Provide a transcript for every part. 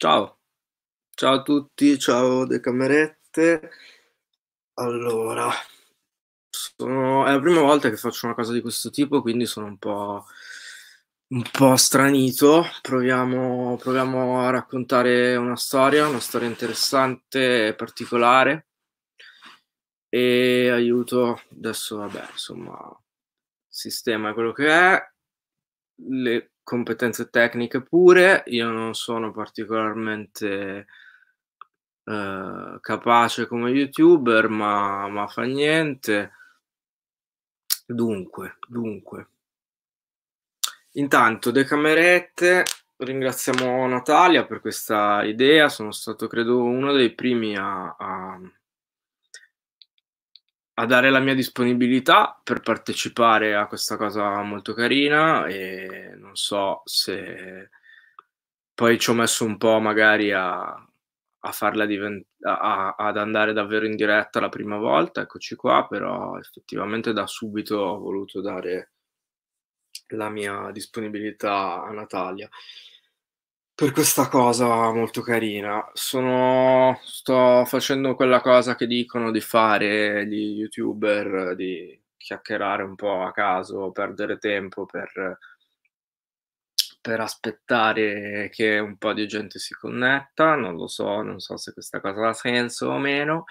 Ciao, ciao a tutti, ciao De Camerette. Allora, sono... è la prima volta che faccio una cosa di questo tipo, quindi sono un po', un po stranito. Proviamo, proviamo a raccontare una storia, una storia interessante e particolare. E aiuto, adesso vabbè, insomma, il sistema è quello che è. Le competenze tecniche pure, io non sono particolarmente eh, capace come youtuber, ma, ma fa niente. Dunque, dunque. Intanto, Decamerette, ringraziamo Natalia per questa idea, sono stato credo uno dei primi a, a a dare la mia disponibilità per partecipare a questa cosa molto carina e non so se poi ci ho messo un po' magari a, a farla diventare a, ad andare davvero in diretta la prima volta, eccoci qua, però effettivamente da subito ho voluto dare la mia disponibilità a Natalia per questa cosa molto carina. Sono, sto facendo quella cosa che dicono di fare gli youtuber, di chiacchierare un po' a caso, perdere tempo per, per aspettare che un po' di gente si connetta. Non lo so, non so se questa cosa ha senso o meno.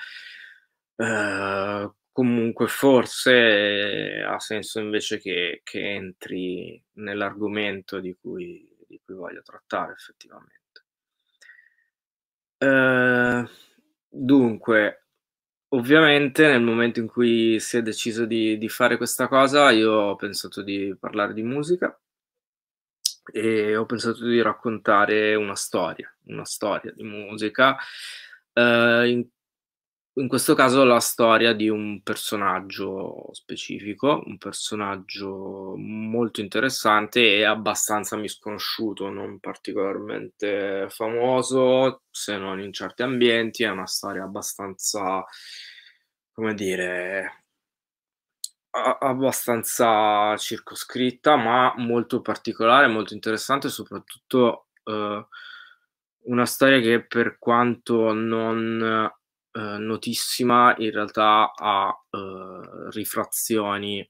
Uh, comunque forse ha senso invece che, che entri nell'argomento di cui di cui voglio trattare effettivamente. Eh, dunque, ovviamente nel momento in cui si è deciso di, di, fare questa cosa, io ho pensato di parlare di musica e ho pensato di raccontare una storia, una storia di musica eh, in in questo caso la storia di un personaggio specifico, un personaggio molto interessante e abbastanza misconosciuto, non particolarmente famoso se non in certi ambienti, è una storia abbastanza, come dire, abbastanza circoscritta, ma molto particolare, molto interessante, soprattutto eh, una storia che per quanto non eh, notissima in realtà ha eh, rifrazioni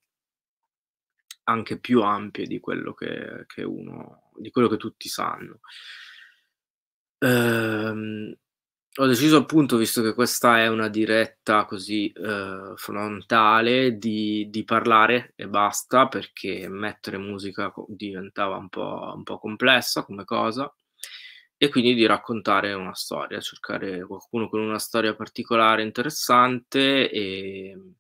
anche più ampie di quello che, che, uno di quello che tutti sanno. Ehm, ho deciso appunto, visto che questa è una diretta così eh, frontale, di, di, parlare e basta perché mettere musica diventava un po', un po complessa come cosa e quindi di raccontare una storia, cercare qualcuno con una storia particolare, interessante e ehm,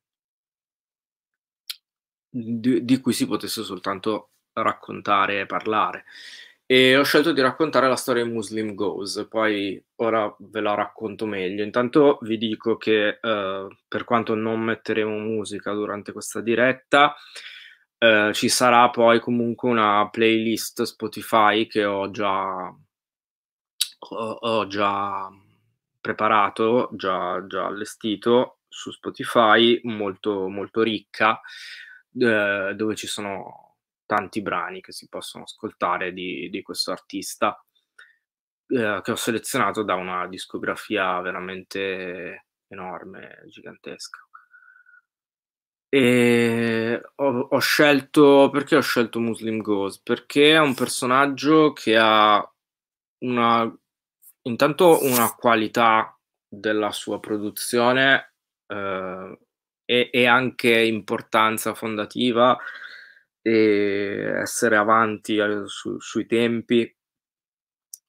di, di cui si potesse soltanto raccontare e parlare. E ho scelto di raccontare la storia di Muslim Goes, poi ora ve la racconto meglio. Intanto vi dico che eh, per quanto non metteremo musica durante questa diretta, eh, ci sarà poi comunque una playlist Spotify che ho già ho, già mhmm, preparato, già, già, allestito su Spotify, molto, molto ricca, eh, dove ci sono tanti brani che si possono ascoltare di, di questo artista eh, che ho selezionato da una discografia veramente enorme, gigantesca. E ho, ho, scelto perché ho scelto Muslim Ghost? Perché è un personaggio che ha una intanto una qualità della sua produzione eh, e, e, anche importanza fondativa e essere avanti su, sui tempi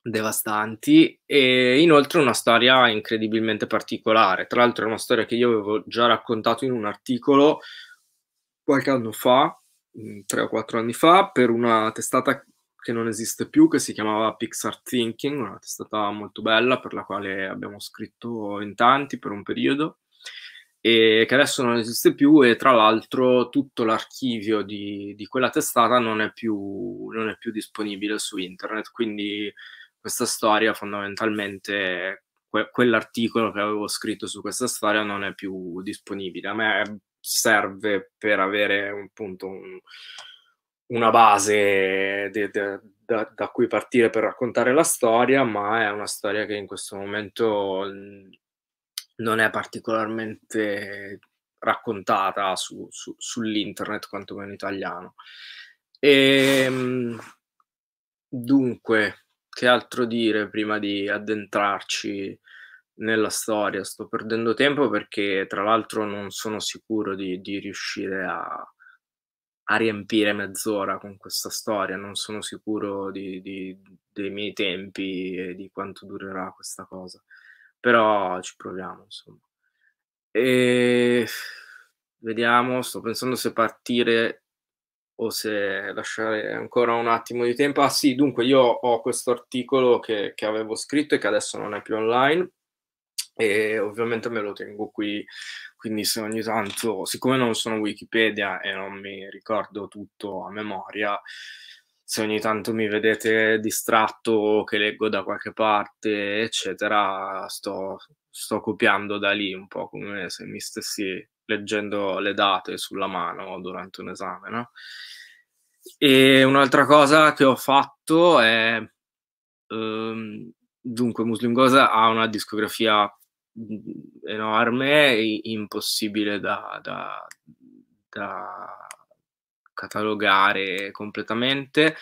devastanti e inoltre una storia incredibilmente particolare. Tra l'altro è una storia che io avevo già raccontato in un articolo qualche anno fa, mm, tre o quattro anni fa, per una testata che non esiste più, che si chiamava Pixar Thinking, una testata molto bella per la quale abbiamo scritto in tanti per un periodo e che adesso non esiste più e tra l'altro tutto l'archivio di, di quella testata non è, più, non è più disponibile su internet, quindi questa storia fondamentalmente que- quell'articolo che avevo scritto su questa storia non è più disponibile. A me serve per avere appunto un, una base de, de, da, da, cui partire per raccontare la storia, ma è una storia che in questo momento non è particolarmente raccontata su, su, sull'internet, quantomeno italiano. E, ehm, dunque, che altro dire prima di addentrarci nella storia? Sto perdendo tempo perché tra l'altro non sono sicuro di, di riuscire a, a riempire mezz'ora con questa storia, non sono sicuro di, di, dei miei tempi e di quanto durerà questa cosa, però ci proviamo insomma. E vediamo, sto pensando se partire o se lasciare ancora un attimo di tempo. Ah sì, dunque io ho questo articolo che, che avevo scritto e che adesso non è più online e ovviamente me lo tengo qui, quindi se ogni tanto, siccome non sono Wikipedia e non mi ricordo tutto a memoria, se ogni tanto mi vedete distratto che leggo da qualche parte, eccetera, sto, sto copiando da lì un po' come se mi stessi leggendo le date sulla mano durante un esame, no? E un'altra cosa che ho fatto è... Um, dunque, Muslim Goza ha una discografia enorme impossibile da, da, da catalogare completamente.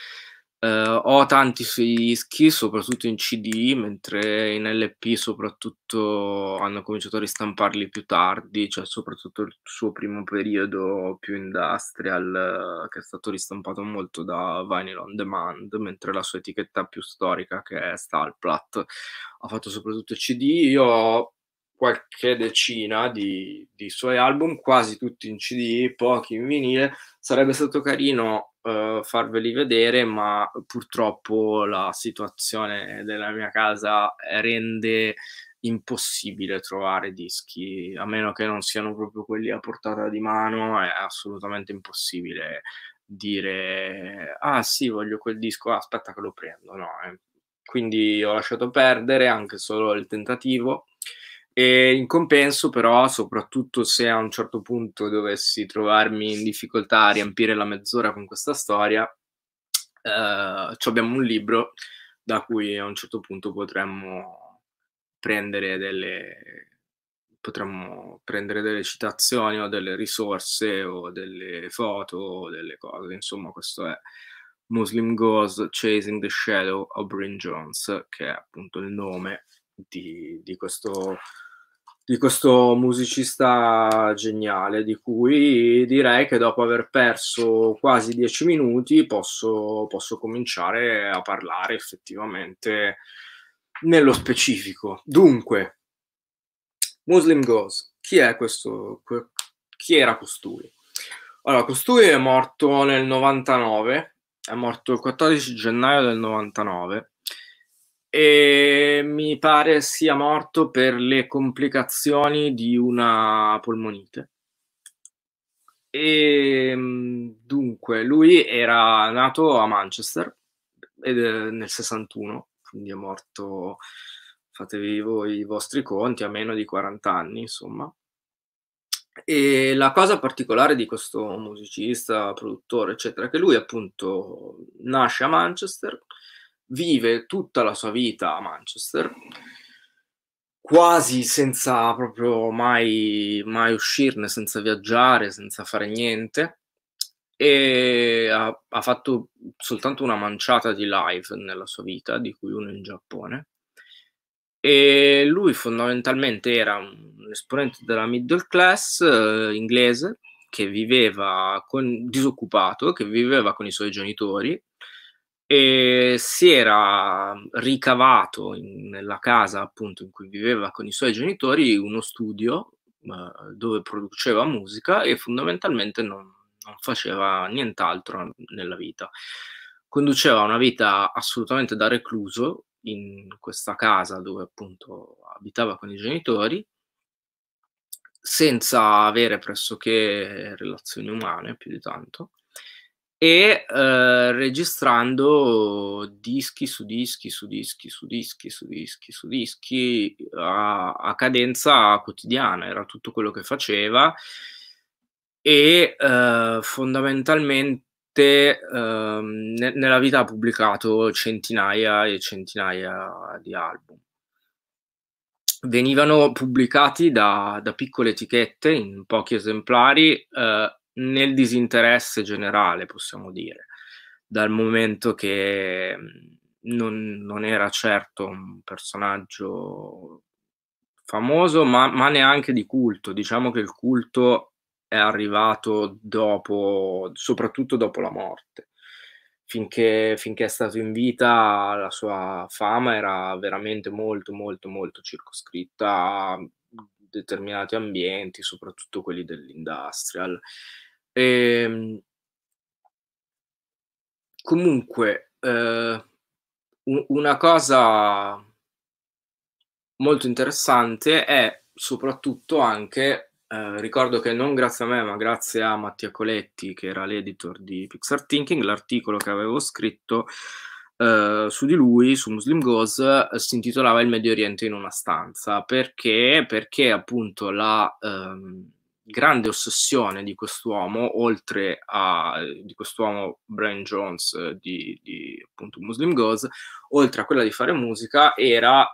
Uh, ho tanti suoi dischi, soprattutto in CD, mentre in LP soprattutto hanno cominciato a ristamparli più tardi, cioè soprattutto il suo primo periodo più industrial, uh, che è stato ristampato molto da Vinyl On Demand, mentre la sua etichetta più storica, che è Stalplat, ha fatto soprattutto CD. Io ho qualche decina di, di, suoi album, quasi tutti in CD, pochi in vinile. Sarebbe stato carino uh, farveli vedere, ma purtroppo la situazione della mia casa rende impossibile trovare dischi, a meno che non siano proprio quelli a portata di mano, è assolutamente impossibile dire ah sì voglio quel disco, ah, aspetta che lo prendo, no. Eh. Quindi ho lasciato perdere anche solo il tentativo. E in compenso, però, soprattutto se a un certo punto dovessi trovarmi in difficoltà a riempire la mezz'ora con questa storia, eh, abbiamo un libro da cui a un certo punto potremmo prendere delle, potremmo prendere delle citazioni o delle risorse o delle foto o delle cose. Insomma, questo è Muslim Goes Chasing the Shadow of Bryn Jones, che è appunto il nome di, di questo di questo musicista geniale, di cui direi che dopo aver perso quasi dieci minuti posso, posso cominciare a parlare effettivamente nello specifico. Dunque, Muslim Goes, chi è questo? Chi era costui? Allora, costui è morto nel 99, è morto il 14 gennaio del 99 e mi pare sia morto per le complicazioni di una polmonite. E, ehm, dunque, lui era nato a Manchester ed, eh, nel 61, quindi è morto, fatevi voi i vostri conti, a meno di 40 anni, insomma. E la cosa particolare di questo musicista, produttore, eccetera, è che lui appunto nasce a Manchester, vive tutta la sua vita a Manchester, quasi senza proprio mai, mai uscirne, senza viaggiare, senza fare niente. E ha, ha fatto soltanto una manciata di live nella sua vita, di cui uno in Giappone. E lui fondamentalmente era un esponente della middle class eh, inglese che viveva con, disoccupato, che viveva con i suoi genitori e si era ricavato in, nella casa appunto in cui viveva con i suoi genitori uno studio eh, dove produceva musica e fondamentalmente non, non, faceva nient'altro nella vita. Conduceva una vita assolutamente da recluso in questa casa dove appunto abitava con i genitori senza avere pressoché relazioni umane più di tanto e eh, registrando dischi su dischi su dischi su dischi su dischi su dischi a, a cadenza quotidiana, era tutto quello che faceva e eh, fondamentalmente eh, ne- nella vita ha pubblicato centinaia e centinaia di album. Venivano pubblicati da, da piccole etichette in pochi esemplari eh, nel disinteresse generale, possiamo dire, dal momento che mm, non, non era certo un personaggio famoso, ma, ma, neanche di culto. Diciamo che il culto è arrivato dopo, soprattutto dopo la morte. Finché, finché è stato in vita, la sua fama era veramente molto, molto, molto circoscritta a determinati ambienti, soprattutto quelli dell'industrial. E, ehm, comunque, eh, una cosa molto interessante è soprattutto anche, eh, ricordo che non grazie a me, ma grazie a Mattia Coletti, che era l'editor di Pixar Thinking, l'articolo che avevo scritto eh, su di lui, su Muslim Goes, eh, si intitolava Il Medio Oriente in una stanza. Perché? Perché appunto la... Ehm, grande ossessione di quest'uomo, oltre a di quest'uomo Brian Jones eh, di, di appunto Muslim Goes, oltre a quella di fare musica, era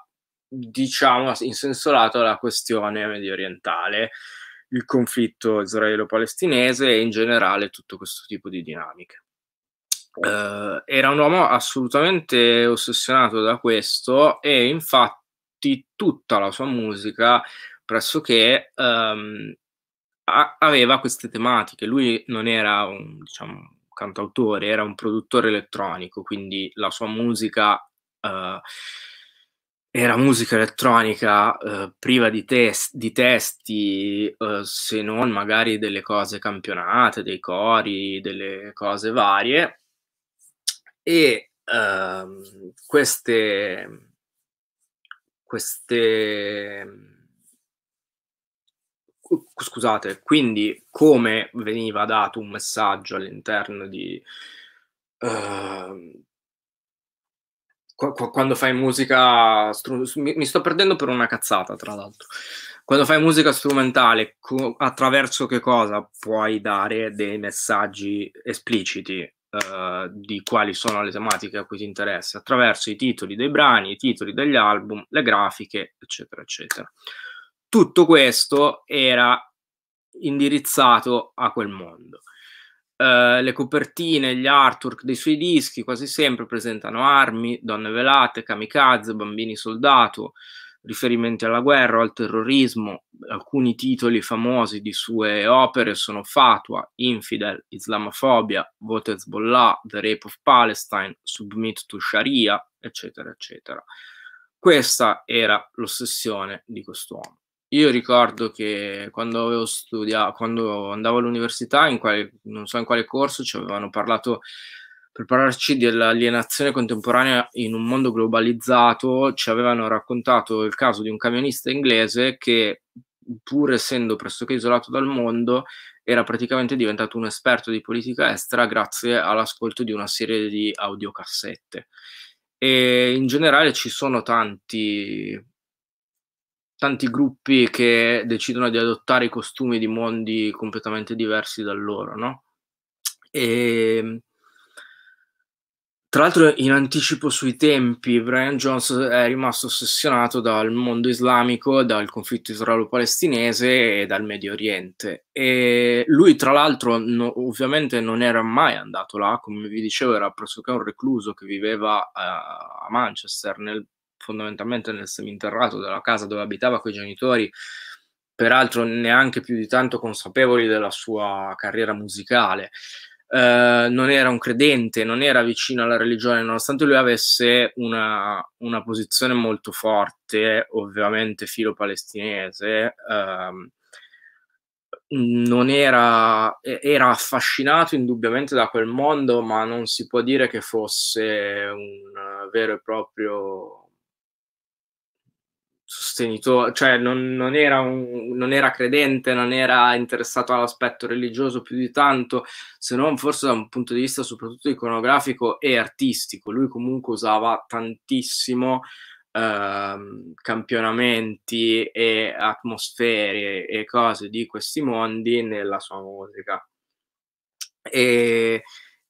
diciamo in senso lato la questione medio orientale, il conflitto israelo-palestinese e in generale tutto questo tipo di dinamiche. Uh, era un uomo assolutamente ossessionato da questo e infatti tutta la sua musica pressoché um, aveva queste tematiche. Lui non era un diciamo, cantautore, era un produttore elettronico, quindi la sua musica eh, era musica elettronica eh, priva di, tes- di testi, eh, se non magari delle cose campionate, dei cori, delle cose varie. E ehm, queste, queste scusate, quindi come veniva dato un messaggio all'interno di... Uh, quando fai musica... Stru- mi sto perdendo per una cazzata, tra l'altro. Quando fai musica strumentale, attraverso che cosa puoi dare dei messaggi espliciti? Uh, di quali sono le tematiche a cui ti interessa attraverso i titoli dei brani, i titoli degli album, le grafiche, eccetera, eccetera tutto questo era indirizzato a quel mondo. Uh, le copertine, gli artwork dei suoi dischi quasi sempre presentano armi, donne velate, kamikaze, bambini soldato, riferimenti alla guerra o al terrorismo. Alcuni titoli famosi di sue opere sono Fatua, Infidel, Islamofobia, Vote Hezbollah, The Rape of Palestine, Submit to Sharia, eccetera, eccetera. Questa era l'ossessione di quest'uomo. Io ricordo che quando avevo studiato, quando andavo all'università, in quale, non so in quale corso, ci avevano parlato per parlarci dell'alienazione contemporanea in un mondo globalizzato, ci avevano raccontato il caso di un camionista inglese che, pur essendo pressoché isolato dal mondo, era praticamente diventato un esperto di politica estera grazie all'ascolto di una serie di audiocassette. E in generale ci sono tanti tanti gruppi che decidono di adottare i costumi di mondi completamente diversi da loro, no? E, ehm, tra l'altro in anticipo sui tempi, Brian Jones è rimasto ossessionato dal mondo islamico, dal conflitto israelo-palestinese e dal Medio Oriente. E lui tra l'altro no, ovviamente non era mai andato là, come vi dicevo era pressoché un recluso che viveva eh, a Manchester nel fondamentalmente nel seminterrato della casa dove abitava con i genitori, peraltro neanche più di tanto consapevoli della sua carriera musicale. Eh, non era un credente, non era vicino alla religione, nonostante lui avesse una, una posizione molto forte, ovviamente filo palestinese. Ehm, non era, era affascinato indubbiamente da quel mondo, ma non si può dire che fosse un vero e proprio sostenitore, cioè non, non, era un, non, era credente, non era interessato all'aspetto religioso più di tanto, se non forse da un punto di vista soprattutto iconografico e artistico. Lui comunque usava tantissimo eh, campionamenti e atmosfere e cose di questi mondi nella sua musica. E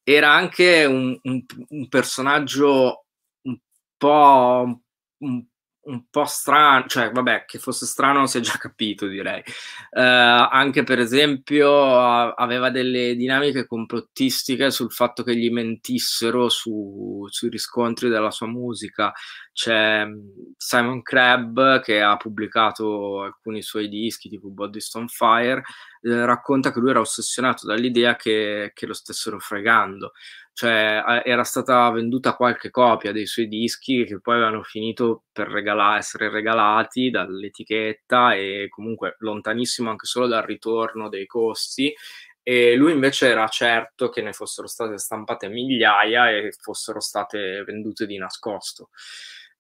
era anche un, un, un personaggio un po', un un po' strano, cioè vabbè, che fosse strano si è già capito, direi. Eh, anche per esempio aveva delle dinamiche complottistiche sul fatto che gli mentissero su- sui riscontri della sua musica. C'è mm, Simon Crabb che ha pubblicato alcuni suoi dischi, tipo Body Stone Fire, eh, racconta che lui era ossessionato dall'idea che, che lo stessero fregando, cioè era stata venduta qualche copia dei suoi dischi che poi avevano finito per regala- essere regalati dall'etichetta e comunque lontanissimo anche solo dal ritorno dei costi e lui invece era certo che ne fossero state stampate migliaia e fossero state vendute di nascosto.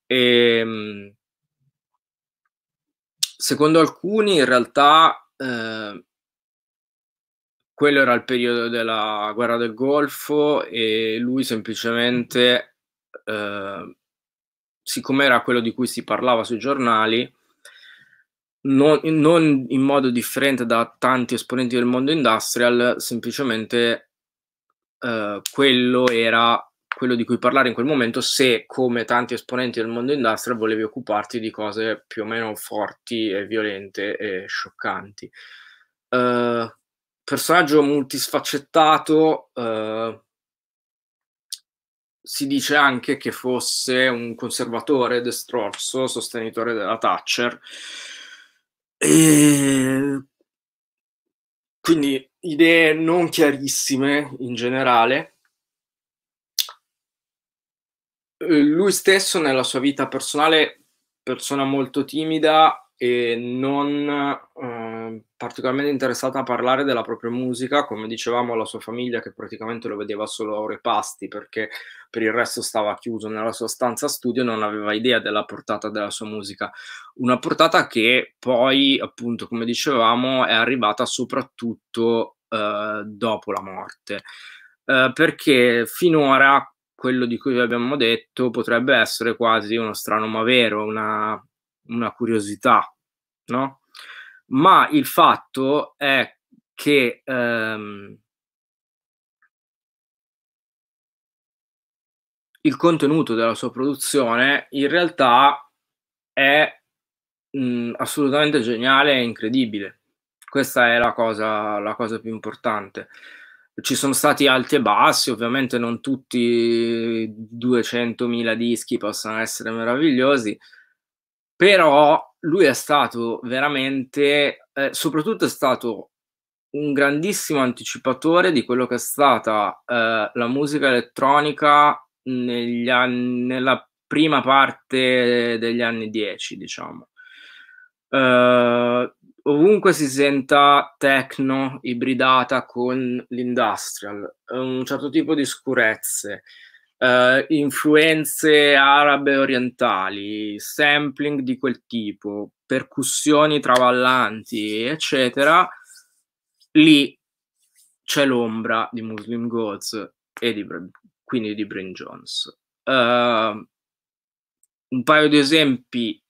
E, ehm, secondo alcuni in realtà eh, quello era il periodo della guerra del Golfo e lui semplicemente, eh, siccome era quello di cui si parlava sui giornali, non, non, in modo differente da tanti esponenti del mondo industrial, semplicemente eh, quello era quello di cui parlare in quel momento se, come tanti esponenti del mondo industrial, volevi occuparti di cose più o meno forti e violente e scioccanti. Uh, personaggio multisfaccettato, eh, si dice anche che fosse un conservatore destrorso, sostenitore della Thatcher. E quindi idee non chiarissime in generale. Eh, lui stesso nella sua vita personale, persona molto timida e non eh, Ehm, particolarmente interessata a parlare della propria musica, come dicevamo alla sua famiglia che praticamente lo vedeva solo a ore pasti perché per il resto stava chiuso nella sua stanza studio e non aveva idea della portata della sua musica. Una portata che poi, appunto, come dicevamo, è arrivata soprattutto eh, dopo la morte. Eh, perché finora quello di cui vi abbiamo detto potrebbe essere quasi uno strano ma vero, una, una curiosità, no? ma il fatto è che ehm, il contenuto della sua produzione in realtà è mh, mm, assolutamente geniale e incredibile. Questa è la cosa, la cosa più importante. Ci sono stati alti e bassi, ovviamente non tutti 200.000 dischi possono essere meravigliosi, però lui è stato veramente, eh, soprattutto è stato un grandissimo anticipatore di quello che è stata eh, la musica elettronica negli anni, nella prima parte degli anni 10, diciamo. Eh, ovunque si senta techno ibridata con l'industrial, un certo tipo di scurezze, eh, influenze arabe orientali, sampling di quel tipo, percussioni travallanti, eccetera, lì c'è l'ombra di Muslim Gods e di, quindi di Brain Jones. Uh, un paio di esempi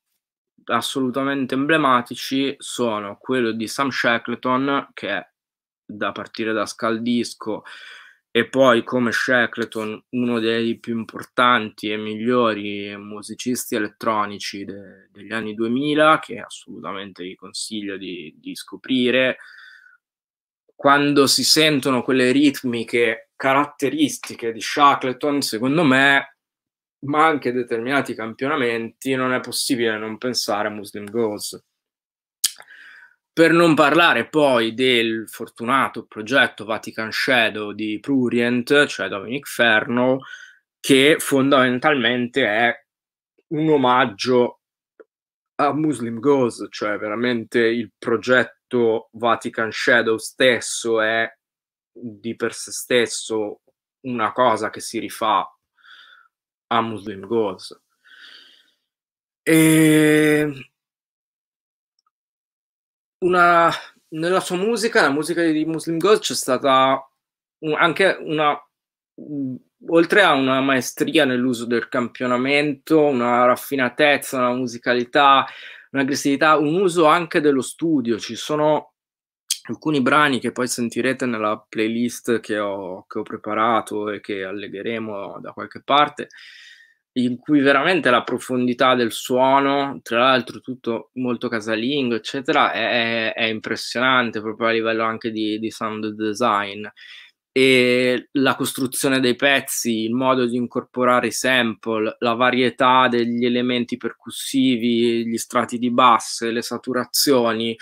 assolutamente emblematici sono quello di Sam Shackleton, che da partire da Scaldisco e poi come Shackleton, uno dei più importanti e migliori musicisti elettronici de- degli anni 2000, che assolutamente vi consiglio di, di scoprire, quando si sentono quelle ritmiche caratteristiche di Shackleton, secondo me, ma anche determinati campionamenti, non è possibile non pensare a Muslim Ghost per non parlare poi del fortunato progetto Vatican Shadow di Prurient, cioè Dominic Ferno, che fondamentalmente è un omaggio a Muslim Ghost, cioè veramente il progetto Vatican Shadow stesso è di per sé stesso una cosa che si rifà a Muslim Ghost. E una, nella sua musica, la musica di Muslim Ghost, c'è stata un, anche una, mm, oltre a una maestria nell'uso del campionamento, una raffinatezza, una musicalità, un'aggressività, un uso anche dello studio. Ci sono alcuni brani che poi sentirete nella playlist che ho, che ho preparato e che allegheremo da qualche parte in cui veramente la profondità del suono, tra l'altro tutto molto casalingo, eccetera, è, è impressionante proprio a livello anche di, di, sound design. E la costruzione dei pezzi, il modo di incorporare i sample, la varietà degli elementi percussivi, gli strati di basse, le saturazioni,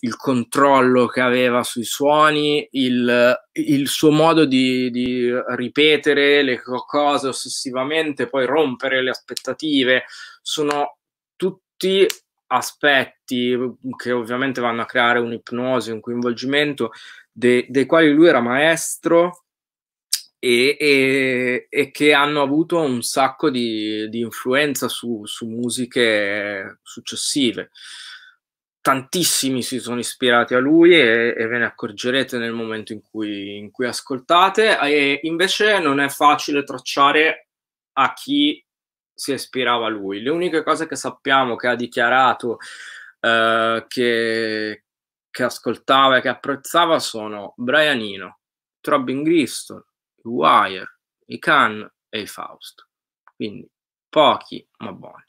il controllo che aveva sui suoni, il, il suo modo di, di, ripetere le cose ossessivamente, poi rompere le aspettative, sono tutti aspetti che ovviamente vanno a creare un'ipnosi, un coinvolgimento, de, dei quali lui era maestro e, e, e, che hanno avuto un sacco di, di influenza su, su musiche successive tantissimi si sono ispirati a lui e, e ve ne accorgerete nel momento in cui, in cui ascoltate. E invece non è facile tracciare a chi si ispirava a lui. Le uniche cose che sappiamo che ha dichiarato eh, che, che, ascoltava e che apprezzava sono Brian Brianino, Robin Griston, Wire, i Khan e i Faust. Quindi pochi ma buoni.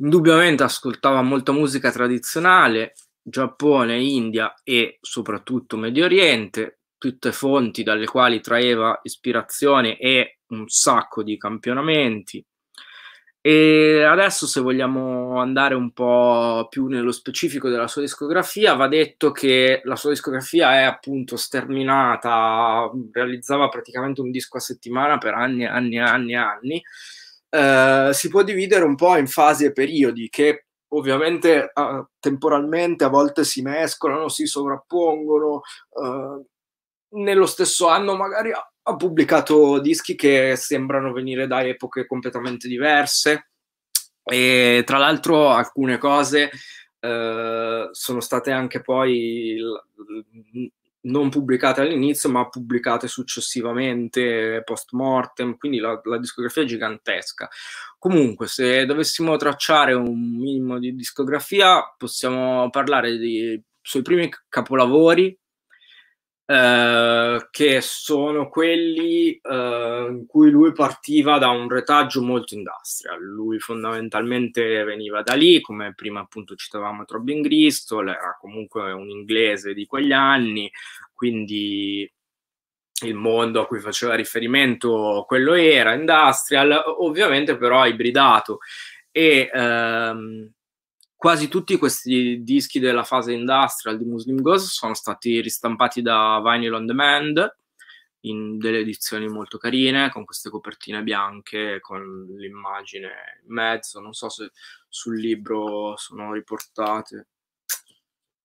Indubbiamente ascoltava molta musica tradizionale, Giappone, India e soprattutto Medio Oriente, tutte fonti dalle quali traeva ispirazione e un sacco di campionamenti. E adesso, se vogliamo andare un po' più nello specifico della sua discografia, va detto che la sua discografia è appunto sterminata, realizzava praticamente un disco a settimana per anni e anni e anni e anni eh, si può dividere un po' in fasi e periodi che ovviamente eh, temporalmente a volte si mescolano, si sovrappongono. Eh, nello stesso anno magari ha pubblicato dischi che sembrano venire da epoche completamente diverse e tra l'altro alcune cose eh, sono state anche poi non pubblicate all'inizio, ma pubblicate successivamente, post mortem, quindi la, la, discografia è gigantesca. Comunque, se dovessimo tracciare un minimo di discografia, possiamo parlare dei suoi primi capolavori, eh, che sono quelli eh, in cui lui partiva da un retaggio molto industrial. Lui fondamentalmente veniva da lì, come prima appunto citavamo Robin Gristol, era comunque un inglese di quegli anni, quindi il mondo a cui faceva riferimento quello era industrial, ovviamente però ibridato e ehm, quasi tutti questi dischi della fase industrial di Muslim Ghost sono stati ristampati da Vinyl on Demand in delle edizioni molto carine con queste copertine bianche con l'immagine in mezzo non so se sul libro sono riportate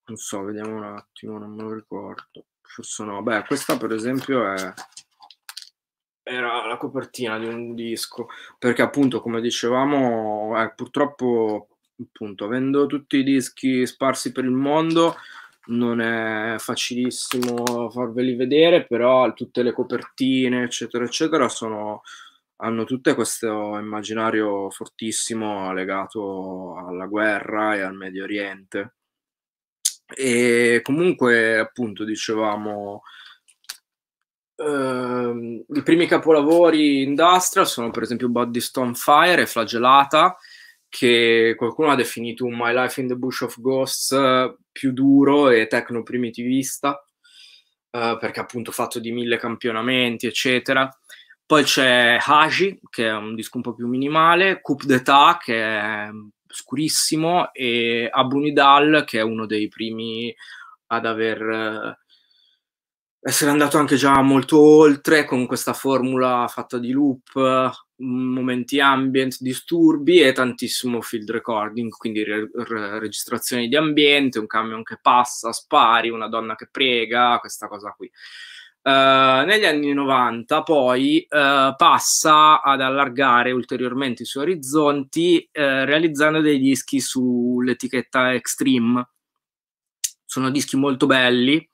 non so vediamo un attimo non me lo ricordo forse no beh questa per esempio è era la copertina di un disco perché appunto come dicevamo eh, purtroppo appunto, avendo tutti i dischi sparsi per il mondo, non è facilissimo farveli vedere, però tutte le copertine, eccetera, eccetera, sono, hanno tutto questo immaginario fortissimo legato alla guerra e al Medio Oriente. E comunque, appunto, dicevamo, ehm, i primi capolavori industrial sono per esempio Body Stone Fire e Flagellata, che qualcuno ha definito un My Life in the Bush of Ghosts eh, più duro e tecno-primitivista, eh, perché appunto fatto di mille campionamenti, eccetera. Poi c'è Haji, che è un disco un po' più minimale, Coup d'État, che è scurissimo, e Abunidal, che è uno dei primi ad aver... Eh, essere andato anche già molto oltre con questa formula fatta di loop momenti ambient, disturbi e tantissimo field recording, quindi re- re- registrazioni di ambiente, un camion che passa, spari, una donna che prega, questa cosa qui. Uh, negli anni 90 poi uh, passa ad allargare ulteriormente i suoi orizzonti uh, realizzando dei dischi sull'etichetta Extreme. Sono dischi molto belli,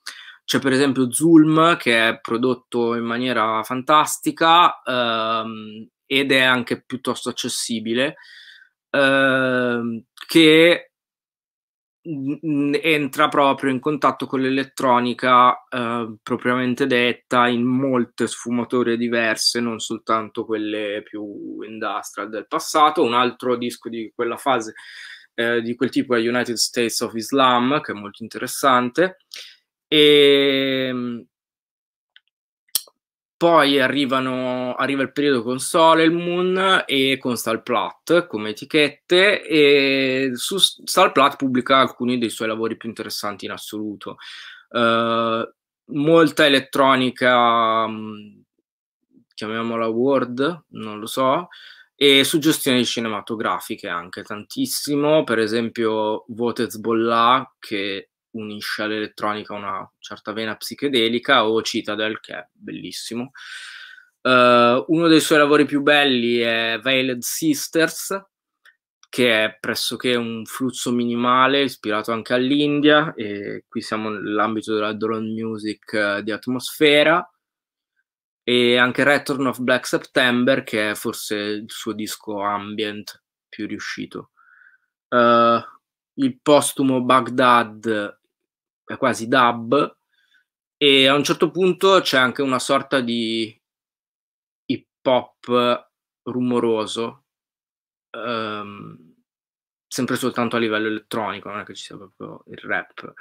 c'è per esempio Zulm che è prodotto in maniera fantastica, ehm, ed è anche piuttosto accessibile, eh, che mm, mm, entra proprio in contatto con l'elettronica eh, propriamente detta in molte sfumature diverse, non soltanto quelle più industrial del passato. Un altro disco di quella fase eh, di quel tipo è United States of Islam, che è molto interessante. E, ehm, poi arrivano, arriva il periodo con Sol e il Moon e con Salplat come etichette e su Stalplat pubblica alcuni dei suoi lavori più interessanti in assoluto. Uh, molta elettronica, mm, chiamiamola Word, non lo so, e suggestioni cinematografiche anche tantissimo, per esempio Votez Bollà che unisce all'elettronica una certa vena psichedelica, o Citadel, che è bellissimo. Uh, uno dei suoi lavori più belli è Veiled Sisters, che è pressoché un flusso minimale ispirato anche all'India, e qui siamo nell'ambito della drone music uh, di atmosfera, e anche Return of Black September, che è forse il suo disco ambient più riuscito. Uh, il postumo Baghdad è quasi dub, e a un certo punto c'è anche una sorta di hip hop rumoroso, um, sempre soltanto a livello elettronico, non è che ci sia proprio il rap.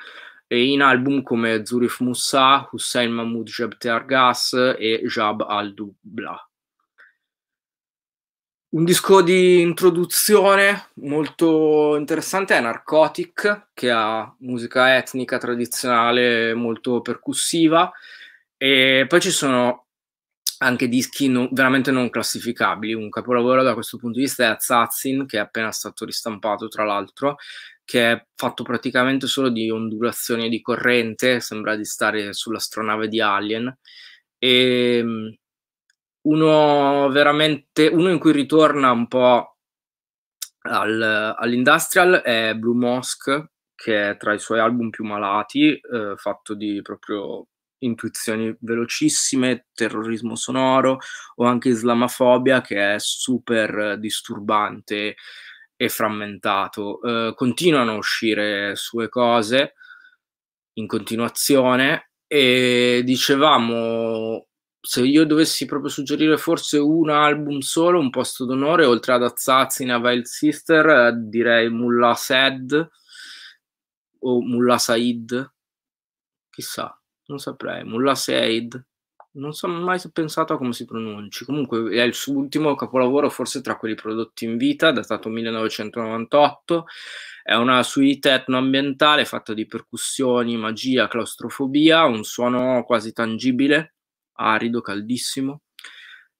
E in album come Zurif Moussa, Hussein Mahmoud Jabtear Gas e Jab al-Dubla. Un disco di introduzione molto interessante è Narcotic, che ha musica etnica tradizionale molto percussiva, e poi ci sono anche dischi non, veramente non classificabili. Un capolavoro da questo punto di vista è Azazin, che è appena stato ristampato, tra l'altro, che è fatto praticamente solo di ondulazioni di corrente, sembra di stare sull'astronave di Alien. E ehm, uno veramente uno in cui ritorna un po' al, all'industrial è Blue Mosque che è tra i suoi album più malati eh, fatto di proprio intuizioni velocissime terrorismo sonoro o anche islamofobia che è super disturbante e frammentato eh, continuano a uscire sue cose in continuazione e dicevamo se io dovessi proprio suggerire forse un album solo, un posto d'onore, oltre ad Azzazin, a Veil Sister, eh, direi Mullah Sad o Mullah Said, chissà, non saprei, Mullah Said, non so mai se pensato a come si pronunci, comunque è il suo ultimo capolavoro forse tra quelli prodotti in vita, datato 1998, è una suite etnoambientale fatta di percussioni, magia, claustrofobia, un suono quasi tangibile arido, caldissimo,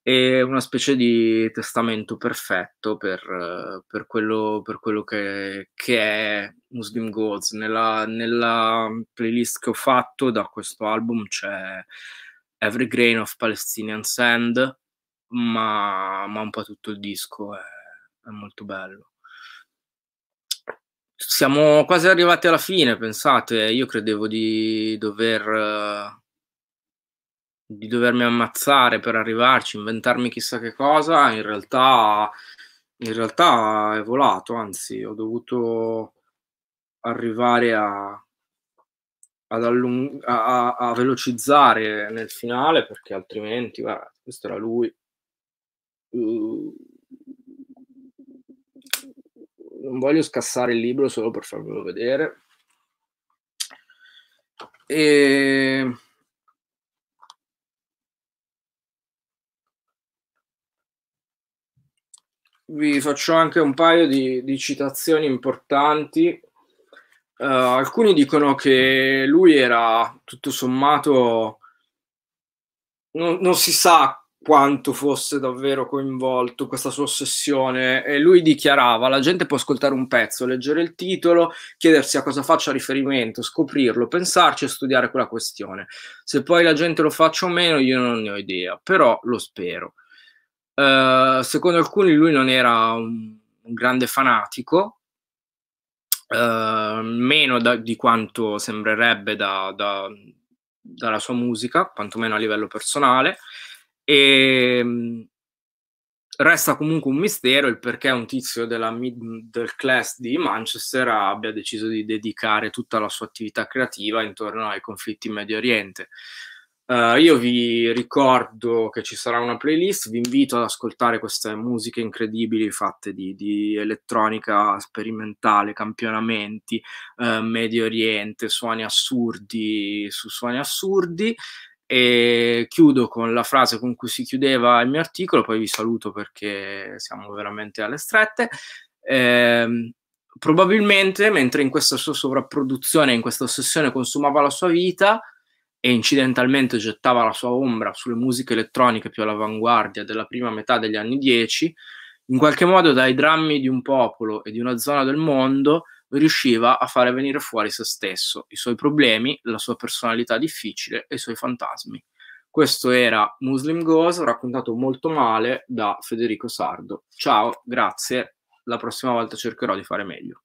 e una specie di testamento perfetto per, per, quello, per quello, che, che è Muslim Gods. Nella, nella, playlist che ho fatto da questo album c'è Every Grain of Palestinian Sand, ma, ma un po' tutto il disco è, è molto bello siamo quasi arrivati alla fine, pensate, io credevo di dover di dovermi ammazzare per arrivarci, inventarmi chissà che cosa, in realtà, in realtà è volato, anzi ho dovuto arrivare a, a, a velocizzare nel finale perché altrimenti, guarda, questo era lui. Uh, non voglio scassare il libro solo per farvelo vedere. E vi faccio anche un paio di, di citazioni importanti. Uh, alcuni dicono che lui era tutto sommato, non, non si sa quanto fosse davvero coinvolto questa sua ossessione e lui dichiarava la gente può ascoltare un pezzo, leggere il titolo, chiedersi a cosa faccia riferimento, scoprirlo, pensarci e studiare quella questione. Se poi la gente lo faccia o meno io non ne ho idea, però lo spero. Eh, secondo alcuni lui non era un, un grande fanatico, uh, meno da, di quanto sembrerebbe da, da, dalla sua musica, quantomeno a livello personale, e mm, resta comunque un mistero il perché un tizio della middle class di Manchester abbia deciso di dedicare tutta la sua attività creativa intorno ai conflitti in Medio Oriente. Uh, io vi ricordo che ci sarà una playlist, vi invito ad ascoltare queste musiche incredibili fatte di, di elettronica sperimentale, campionamenti, uh, Medio Oriente, suoni assurdi su suoni assurdi. E chiudo con la frase con cui si chiudeva il mio articolo, poi vi saluto perché siamo veramente alle strette. Eh, probabilmente, mentre in questa sua sovrapproduzione, in questa ossessione consumava la sua vita, e incidentalmente gettava la sua ombra sulle musiche elettroniche più all'avanguardia della prima metà degli anni 10, in qualche modo dai drammi di un popolo e di una zona del mondo riusciva a fare venire fuori se stesso, i suoi problemi, la sua personalità difficile e i suoi fantasmi. Questo era Muslim Goes, raccontato molto male da Federico Sardo. Ciao, grazie, la prossima volta cercherò di fare meglio.